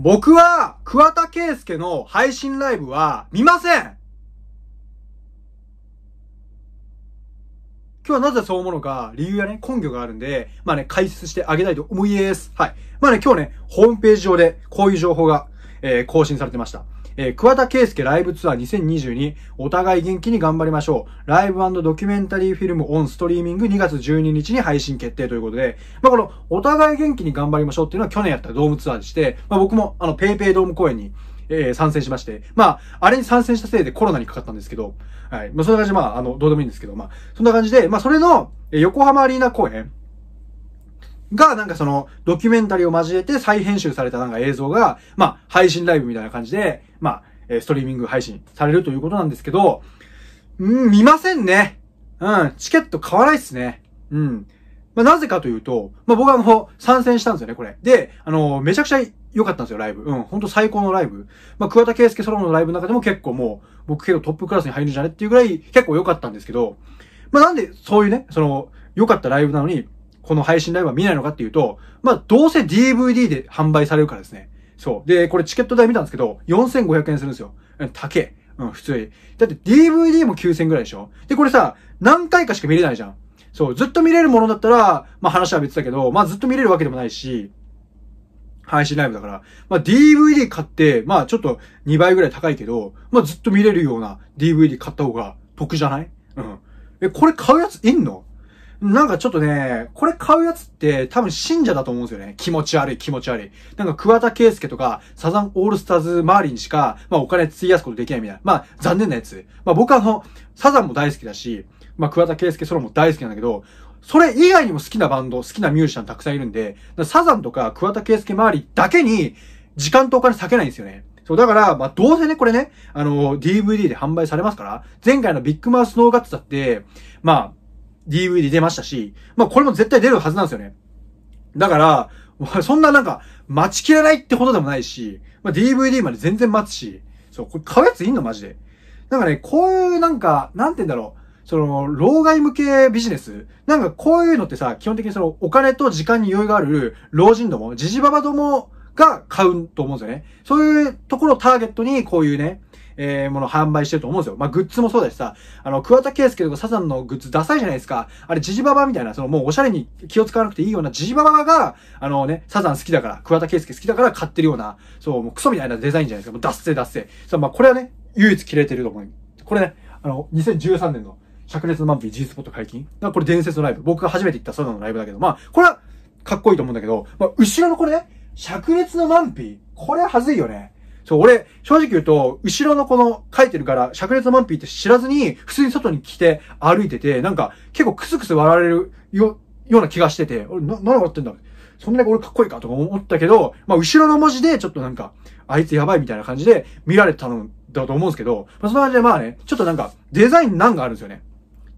僕は、桑田圭介の配信ライブは見ません今日はなぜそう思うのか、理由やね、根拠があるんで、まあね、解説してあげたいと思います。はい。まあね、今日ね、ホームページ上でこういう情報が、えー、更新されてました。えー、桑田圭介ライブツアー2022、お互い元気に頑張りましょう。ライブドキュメンタリーフィルムオンストリーミング2月12日に配信決定ということで、まあ、この、お互い元気に頑張りましょうっていうのは去年やったドームツアーでして、まあ、僕も、あの、ペイペイドーム公演に、えー、参戦しまして、まあ、あれに参戦したせいでコロナにかかったんですけど、はい。まあ、そんな感じで、まあ、あの、どうでもいいんですけど、まあ、そんな感じで、まあ、それの、横浜アリーナ公演、が、なんかその、ドキュメンタリーを交えて再編集されたなんか映像が、まあ、配信ライブみたいな感じで、まあ、ストリーミング配信されるということなんですけど、うん、見ませんね。うん、チケット買わないっすね。うん。まあ、なぜかというと、まあ、僕はもう参戦したんですよね、これ。で、あのー、めちゃくちゃ良かったんですよ、ライブ。うん、ほんと最高のライブ。まあ、桑田圭介ソロのライブの中でも結構もう、僕けどトップクラスに入るんじゃねっていうぐらい結構良かったんですけど、まあ、なんでそういうね、その、良かったライブなのに、この配信ライブは見ないのかっていうと、まあ、どうせ DVD で販売されるからですね。そう。で、これチケット代見たんですけど、4500円するんですよ。高え。うん、普通に。だって DVD も9000ぐらいでしょで、これさ、何回かしか見れないじゃん。そう、ずっと見れるものだったら、まあ話は別だけど、まあずっと見れるわけでもないし、配信ライブだから。まあ DVD 買って、まあちょっと2倍ぐらい高いけど、まあずっと見れるような DVD 買った方が得じゃないうん。え、これ買うやついんのなんかちょっとね、これ買うやつって多分信者だと思うんですよね。気持ち悪い、気持ち悪い。なんか桑田圭介とかサザンオールスターズ周りにしか、まあお金費やすことできないみたいな。まあ残念なやつ。まあ僕はあの、サザンも大好きだし、まあ桑田圭介ソロも大好きなんだけど、それ以外にも好きなバンド、好きなミュージシャンたくさんいるんで、サザンとか桑田圭介周りだけに、時間とお金避けないんですよね。そう、だから、まあ、どうせね、これね、あの、DVD で販売されますから、前回のビッグマウスノーガッツだって、まあ、DVD 出ましたし、まあこれも絶対出るはずなんですよね。だから、そんななんか、待ちきれないってほどでもないし、まあ DVD まで全然待つし、そう、これ買うやついんのマジで。なんかね、こういうなんか、なんて言うんだろう。その、老害向けビジネスなんかこういうのってさ、基本的にその、お金と時間に余裕がある老人ども、じじばばどもが買うと思うんですよね。そういうところをターゲットにこういうね、えー、もの販売してると思うんですよ。まあ、グッズもそうだしさ、あの、桑田圭介とかサザンのグッズダサいじゃないですか。あれ、ジジババみたいな、そのもうおしゃれに気を使わなくていいようなジジババが、あのね、サザン好きだから、桑田圭介好きだから買ってるような、そう、もうクソみたいなデザインじゃないですか。もう脱ッ脱ダさあ、まあ、これはね、唯一切れてると思う。これね、あの、2013年の、灼熱のマンピー G スポット解禁これ伝説のライブ。僕が初めて行ったサザンのライブだけど、まあ、これは、かっこいいと思うんだけど、まあ、後ろのこれね、灼熱のマンピこれははずいよね。そう、俺、正直言うと、後ろのこの書いてるから、灼熱のマンピーって知らずに、普通に外に来て歩いてて、なんか、結構クスクス笑われるよ、ような気がしてて、俺、な、何笑ってんだそんなに俺かっこいいかとか思ったけど、まあ、後ろの文字で、ちょっとなんか、あいつやばいみたいな感じで見られたのだと思うんですけど、まあ、その感じでまあね、ちょっとなんか、デザイン難があるんですよね。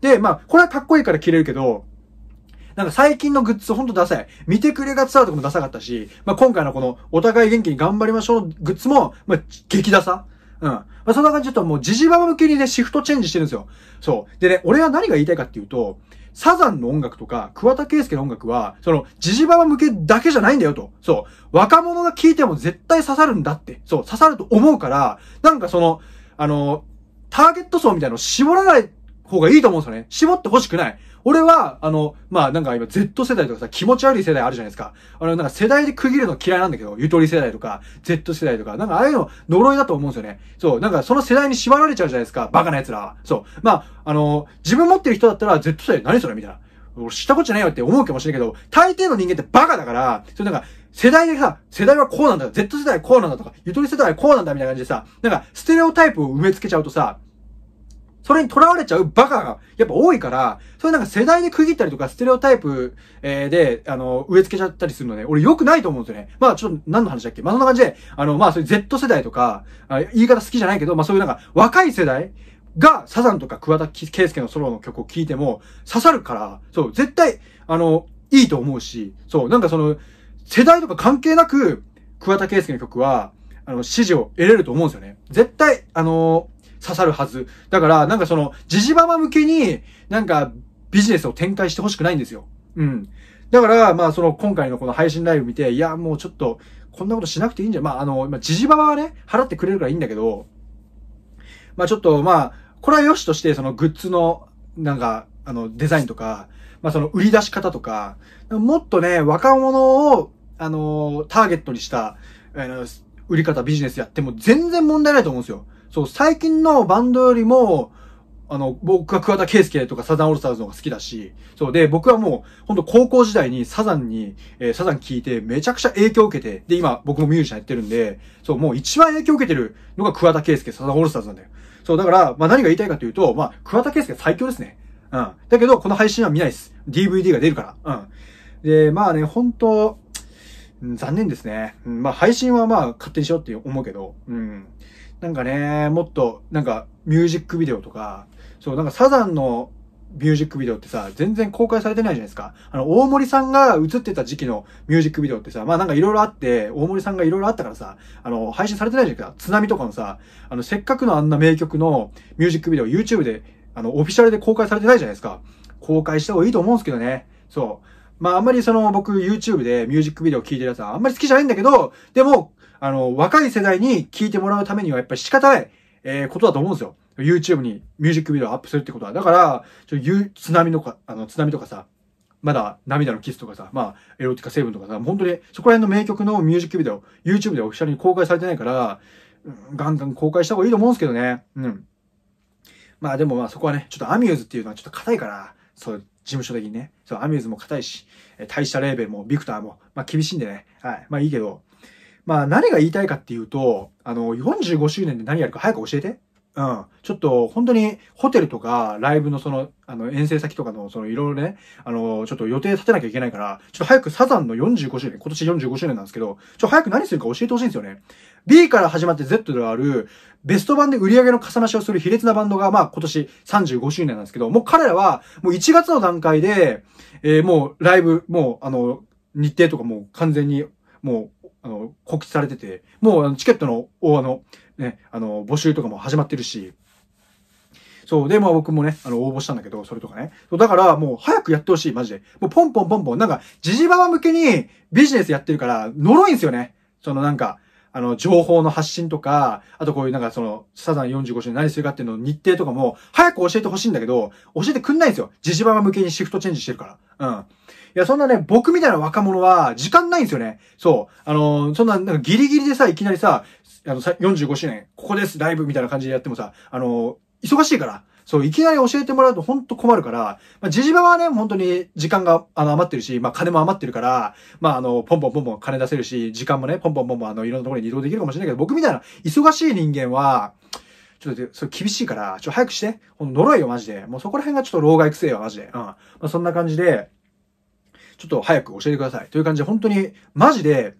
で、まあ、これはかっこいいから着れるけど、なんか最近のグッズほんとダサい。見てくれが伝わるとかもダサかったし、まあ、今回のこのお互い元気に頑張りましょうのグッズも、まあ、激ダサ。うん。まあ、そんな感じでちょっともうジジババ向けにね、シフトチェンジしてるんですよ。そう。でね、俺は何が言いたいかっていうと、サザンの音楽とか、桑田圭介の音楽は、その、ジジババ向けだけじゃないんだよと。そう。若者が聴いても絶対刺さるんだって。そう。刺さると思うから、なんかその、あの、ターゲット層みたいなのを絞らない方がいいと思うんですよね。絞ってほしくない。俺は、あの、まあなんか今 Z 世代とかさ、気持ち悪い世代あるじゃないですか。あの、なんか世代で区切るの嫌いなんだけど、ゆとり世代とか、Z 世代とか、なんかああいうの呪いだと思うんですよね。そう、なんかその世代に縛られちゃうじゃないですか、バカな奴らは。そう。まあ、あの、自分持ってる人だったら Z 世代何それみたいな。俺知ったことじゃないよって思うかもしれないけど、大抵の人間ってバカだから、それなんか、世代でさ、世代はこうなんだ、Z 世代はこうなんだとか、ゆとり世代はこうなんだみたいな感じでさ、なんか、ステレオタイプを埋め付けちゃうとさ、それにとらわれちゃうバカがやっぱ多いから、それなんか世代で区切ったりとか、ステレオタイプ、えー、で、あの、植え付けちゃったりするのね、俺良くないと思うんですよね。まあちょっと何の話だっけまあそんな感じで、あの、まあそういう Z 世代とか、あ言い方好きじゃないけど、まあそういうなんか若い世代がサザンとか桑田圭介のソロの曲を聴いても刺さるから、そう、絶対、あの、いいと思うし、そう、なんかその、世代とか関係なく、桑田圭介の曲は、あの、支持を得れると思うんですよね。絶対、あのー刺さるはず。だから、なんかその、ジジババ向けに、なんか、ビジネスを展開してほしくないんですよ。うん。だから、まあ、その、今回のこの配信ライブ見て、いや、もうちょっと、こんなことしなくていいんじゃん。まあ、あの、まあ、ジジババはね、払ってくれるからいいんだけど、まあ、ちょっと、まあ、これは良しとして、その、グッズの、なんか、あの、デザインとか、まあ、その、売り出し方とか、もっとね、若者を、あの、ターゲットにした、あの、売り方、ビジネスやっても全然問題ないと思うんですよ。そう、最近のバンドよりも、あの、僕は桑田圭介とかサザンオールスターズの方が好きだし、そうで、僕はもう、ほんと高校時代にサザンに、えー、サザン聞いてめちゃくちゃ影響を受けて、で、今僕もミュージシャンやってるんで、そう、もう一番影響を受けてるのが桑田圭介、サザンオールスターズなんだよ。そう、だから、まあ何が言いたいかというと、まあ、桑田圭介最強ですね。うん。だけど、この配信は見ないです。DVD が出るから。うん。で、まあね、本当残念ですね。うん、まあ配信はまあ勝手にしようって思うけど、うん。なんかね、もっと、なんかミュージックビデオとか、そう、なんかサザンのミュージックビデオってさ、全然公開されてないじゃないですか。あの、大森さんが映ってた時期のミュージックビデオってさ、まあなんか色々あって、大森さんが色々あったからさ、あの、配信されてないじゃないですか。津波とかのさ、あの、せっかくのあんな名曲のミュージックビデオ YouTube で、あの、オフィシャルで公開されてないじゃないですか。公開した方がいいと思うんですけどね。そう。まああんまりその僕 YouTube でミュージックビデオ聴いてるやつはあんまり好きじゃないんだけど、でも、あの、若い世代に聴いてもらうためにはやっぱり仕方ない、えー、ことだと思うんですよ。YouTube にミュージックビデオアップするってことは。だから、ちょ津波のか、あの、津波とかさ、まだ涙のキスとかさ、まあ、エロティカ成分とかさ、本当にそこら辺の名曲のミュージックビデオ、YouTube でオフィシャルに公開されてないから、ガンガン公開した方がいいと思うんですけどね。うん。まあでもまあそこはね、ちょっとアミューズっていうのはちょっと硬いから、そう、務所的にね、そう、アミューズも硬いし、大社レーベルも、ビクターも、まあ厳しいんでね、はい、まあいいけど、まあ何が言いたいかっていうと、あの、45周年で何やるか早く教えて。うん。ちょっと、本当に、ホテルとか、ライブのその、あの、遠征先とかの、その、いろいろね、あの、ちょっと予定立てなきゃいけないから、ちょっと早くサザンの45周年、今年45周年なんですけど、ちょ、早く何するか教えてほしいんですよね。B から始まって Z である、ベスト版で売り上げの重なしをする卑劣なバンドが、まあ、今年35周年なんですけど、もう彼らは、もう1月の段階で、えー、もう、ライブ、もう、あの、日程とかもう完全に、もう、あの、告知されてて、もう、チケットの、あの、ね、あの、募集とかも始まってるし、そう。で、まあ僕もね、あの、応募したんだけど、それとかね。そう、だからもう早くやってほしい、マジで。もうポンポンポンポン。なんか、ジジババ向けにビジネスやってるから、呪いんすよね。そのなんか、あの、情報の発信とか、あとこういうなんかその、サザン45周年何するかっていうの日程とかも、早く教えてほしいんだけど、教えてくんないんですよ。ジジババ向けにシフトチェンジしてるから。うん。いや、そんなね、僕みたいな若者は、時間ないんですよね。そう。あのー、そんな、なんかギリギリでさ、いきなりさ、あの、45周年、ここです、ライブみたいな感じでやってもさ、あの、忙しいから、そう、いきなり教えてもらうとほんと困るから、まあ、ジジバはね、本当に時間があの余ってるし、まあ、金も余ってるから、まあ、あの、ポンポンポンポン金出せるし、時間もね、ポンポンポンポンあの、いろんなところに移動できるかもしれないけど、僕みたいな忙しい人間は、ちょっと、それ厳しいから、ちょ、っと早くして。ほん呪いよ、マジで。もうそこら辺がちょっと老害くせえよ、マジで。うん。まあ、そんな感じで、ちょっと早く教えてください。という感じで、本当に、マジで、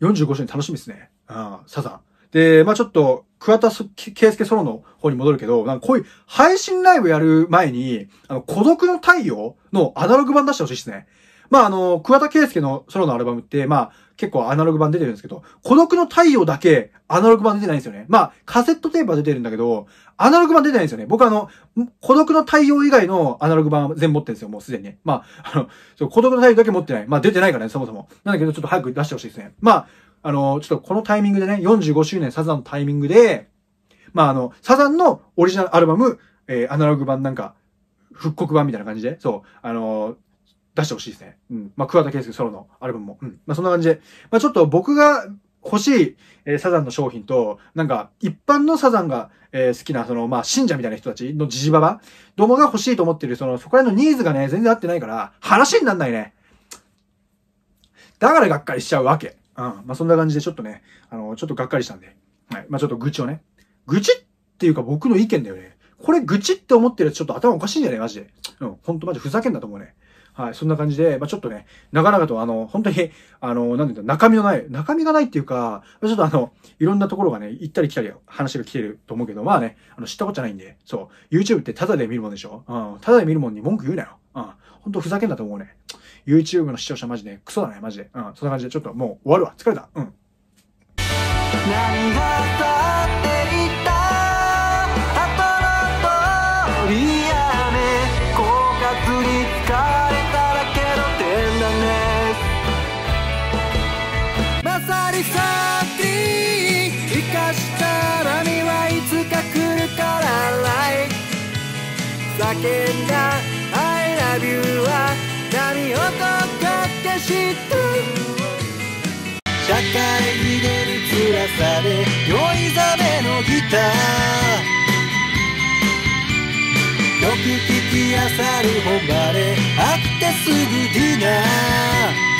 45周年楽しみですね。うん、サザン。で、まあちょっと、桑田圭介ソロの方に戻るけど、なんかこういう配信ライブやる前に、あの、孤独の太陽のアナログ版出してほしいですね。まああの、桑田圭介のソロのアルバムって、まあ結構アナログ版出てるんですけど、孤独の太陽だけアナログ版出てないんですよね。まあカセットテープは出てるんだけど、アナログ版出てないんですよね。僕あの、孤独の太陽以外のアナログ版全部持ってるんですよ、もうすでにね。まあ、あの、孤独の太陽だけ持ってない。まあ出てないからね、そもそも。なんだけどちょっと早く出してほしいですね。まあ、あの、ちょっとこのタイミングでね、45周年サザンのタイミングで、まああの、サザンのオリジナルアルバム、えー、アナログ版なんか、復刻版みたいな感じで、そう、あのー、出してほしいですね。うん。まあ、桑田佳祐ソロのアルバムも。うん。まあ、そんな感じで。まあ、ちょっと僕が欲しい、えー、サザンの商品と、なんか、一般のサザンが、えー、好きな、その、まあ、信者みたいな人たちのジジババ、どもが欲しいと思ってる、その、そこら辺のニーズがね、全然合ってないから、話になんないね。だからがっかりしちゃうわけ。うん。まあ、そんな感じでちょっとね、あの、ちょっとがっかりしたんで。はい。まあ、ちょっと愚痴をね。愚痴っていうか僕の意見だよね。これ愚痴って思ってるやつちょっと頭おかしいんじゃねマジで。うん。ほんとマジふざけんなと思うね。はい。そんな感じで、まあ、ちょっとね、なかなかとあの、本当に、あの、なんていうんだ、中身のない、中身がないっていうか、ちょっとあの、いろんなところがね、行ったり来たり話が来てると思うけど、まあね、あの、知ったことじゃないんで、そう。YouTube ってタダで見るもんでしょうん。タダで見るもんに文句言うなよ。うん。ほんとふざけんなと思うね。YouTube の視聴者マジでクソだね、マジで。うん、そんな感じでちょっともう終わるわ。疲れた。うん。何が立っていた後通りやね疲れただけのだねまさにさ生かした波はいつか来るから i 叫んて社会に出るつらさで酔いざめのギターよく聞きあさる誉れあってすぐディナー